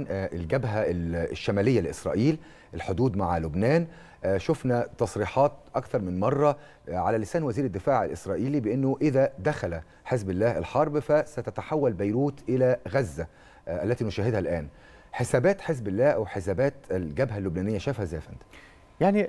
آه، الجبهة الشمالية لإسرائيل الحدود مع لبنان آه، شفنا تصريحات أكثر من مرة آه، على لسان وزير الدفاع الإسرائيلي بأنه إذا دخل حزب الله الحرب فستتحول بيروت إلى غزة التي نشاهدها الآن حسابات حزب الله أو حسابات الجبهة اللبنانية شافها زافند يعني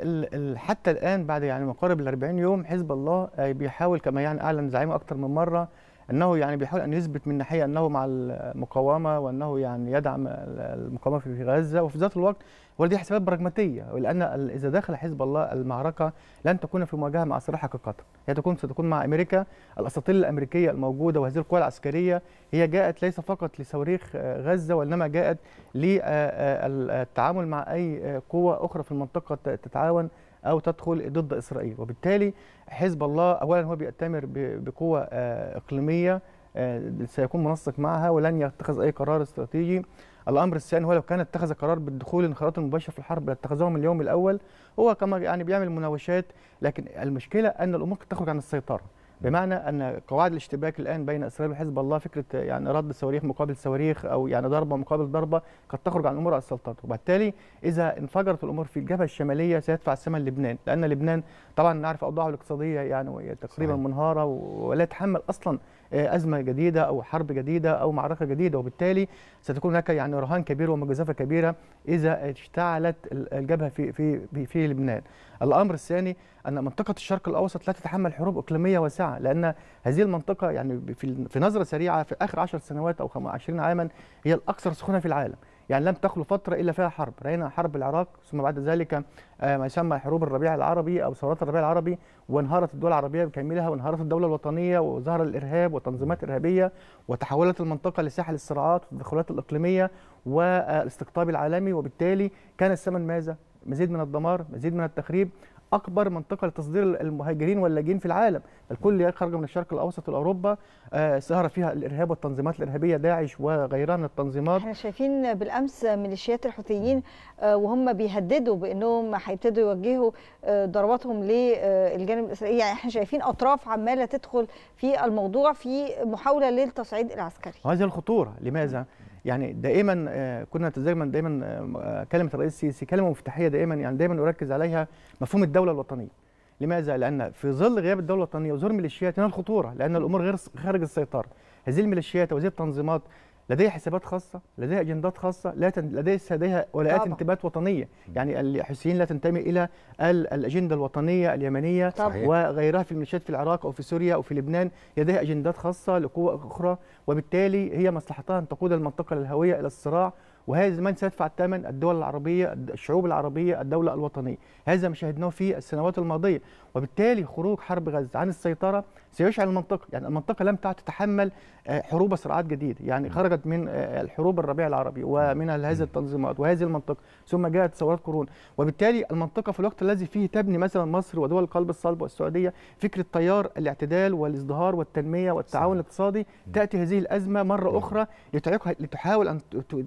حتى الآن بعد يعني ما الأربعين ال 40 يوم حزب الله بيحاول كما يعني أعلن زعيمه أكثر من مرة انه يعني بيحاول ان يثبت من ناحيه انه مع المقاومه وانه يعني يدعم المقاومه في غزه وفي ذات الوقت ولدي حسابات براجماتيه لان اذا دخل حزب الله المعركه لن تكون في مواجهه مع صراع حقيقه هي تكون ستكون مع امريكا الاساطيل الامريكيه الموجوده وهذه القوى العسكريه هي جاءت ليس فقط لصواريخ آه، غزه وانما جاءت للتعامل آه، آه، مع اي قوه اخرى في المنطقه تتعاون او تدخل ضد اسرائيل وبالتالي حزب الله اولا هو بيأتمر بقوه آه، اقليميه آه، سيكون منسق معها ولن يتخذ اي قرار استراتيجي الامر الثاني هو لو كان اتخذ قرار بالدخول الانخراط المباشر في الحرب لاتخذه من اليوم الاول هو كما يعني بيعمل مناوشات لكن المشكله ان الامور تخرج عن السيطره بمعنى ان قواعد الاشتباك الان بين اسرائيل وحزب الله فكره يعني رد صواريخ مقابل صواريخ او يعني ضربه مقابل ضربه قد تخرج عن امور السلطات وبالتالي اذا انفجرت الامور في الجبهه الشماليه سيدفع الثمن لبنان لان لبنان طبعا نعرف اوضاعه الاقتصاديه يعني تقريبا منهاره ولا يتحمل اصلا آه، ازمه جديده او حرب جديده او معركه جديده وبالتالي ستكون هناك يعني رهان كبير ومجازفه كبيره اذا اشتعلت الجبهه في في في لبنان الامر الثاني ان منطقه الشرق الاوسط لا تتحمل حروب اقليميه واسعه لان هذه المنطقه يعني في في نظره سريعه في اخر 10 سنوات او 20 عاما هي الاكثر سخونه في العالم يعني لم تخلو فتره الا فيها حرب راينا حرب العراق ثم بعد ذلك آه، ما يسمى حروب الربيع العربي او ثورات الربيع العربي وانهارت الدول العربيه بكاملها وانهارت الدوله الوطنيه وظهر الارهاب وتنظيمات ارهابيه وتحولت المنطقه لساحل الصراعات والتدخلات الاقليميه والاستقطاب العالمي وبالتالي كان الثمن ماذا؟ مزيد من الدمار، مزيد من التخريب، اكبر منطقه لتصدير المهاجرين واللاجئين في العالم الكل خرج من الشرق الاوسط لاوروبا سهر آه، فيها الارهاب والتنظيمات الارهابيه داعش وغيرها من التنظيمات احنا شايفين بالامس ميليشيات الحوثيين آه، وهم بيهددوا بانهم هيبتدوا يوجهوا آه، ضرباتهم للجانب الاسرائيلي يعني احنا شايفين اطراف عماله تدخل في الموضوع في محاوله للتصعيد العسكري هذه الخطوره لماذا يعني دائما آه، كنا دايما دايما آه، آه، كلمه الرئيس السيسي كلمه مفتاحيه دائما يعني دايما اركز عليها مفهوم الدوله الوطنيه لماذا لان في ظل غياب الدوله الوطنيه وظهور ميليشيات هنا الخطوره لان الامور غير خارج السيطره هذه الميليشيات وهذه التنظيمات لديها حسابات خاصه لديها اجندات خاصه لا تن... لديها لديها ولاءات انتماءات وطنيه يعني الحوثيين لا تنتمي الى الاجنده الوطنيه اليمنيه طبعا. وغيرها في الميليشيات في العراق او في سوريا او في لبنان لديها اجندات خاصه لقوى اخرى وبالتالي هي مصلحتها ان تقود المنطقه للهويه الى الصراع وهذا من سيدفع الثمن الدول العربيه الشعوب العربيه الدوله الوطنيه هذا ما شاهدناه في السنوات الماضيه وبالتالي خروج حرب غزه عن السيطره سيشعل المنطقه يعني المنطقه لم تعد تتحمل آه، حروب صراعات جديده يعني خرجت من آه، الحروب الربيع العربي ومن هذه التنظيمات وهذه المنطقه ثم جاءت ثورات كورونا وبالتالي المنطقه في الوقت الذي فيه تبني مثلا مصر ودول القلب الصلب والسعوديه فكره تيار الاعتدال والازدهار والتنميه والتعاون الاقتصادي تاتي هذه الازمه مره اخرى لتعيقها لتحاول ان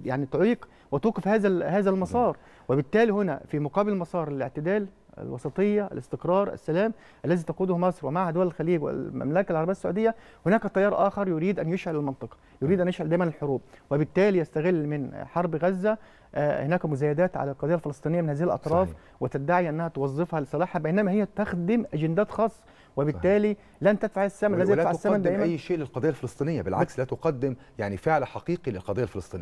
يعني تعيق الطريق وتوقف هذا هذا المسار وبالتالي هنا في مقابل مسار الاعتدال الوسطيه الاستقرار السلام الذي تقوده مصر ومعها دول الخليج والمملكه العربيه السعوديه هناك تيار اخر يريد ان يشعل المنطقه يريد ان يشعل دائما الحروب وبالتالي يستغل من حرب غزه آه، هناك مزايدات على القضيه الفلسطينيه من هذه الاطراف صحيح. وتدعي انها توظفها لصالحها بينما هي تخدم اجندات خاصه وبالتالي صحيح. لن تدفع الثمن الذي يدفع الثمن دائما لا تقدم اي شيء للقضيه الفلسطينيه بالعكس لا تقدم يعني فعل حقيقي للقضيه الفلسطينيه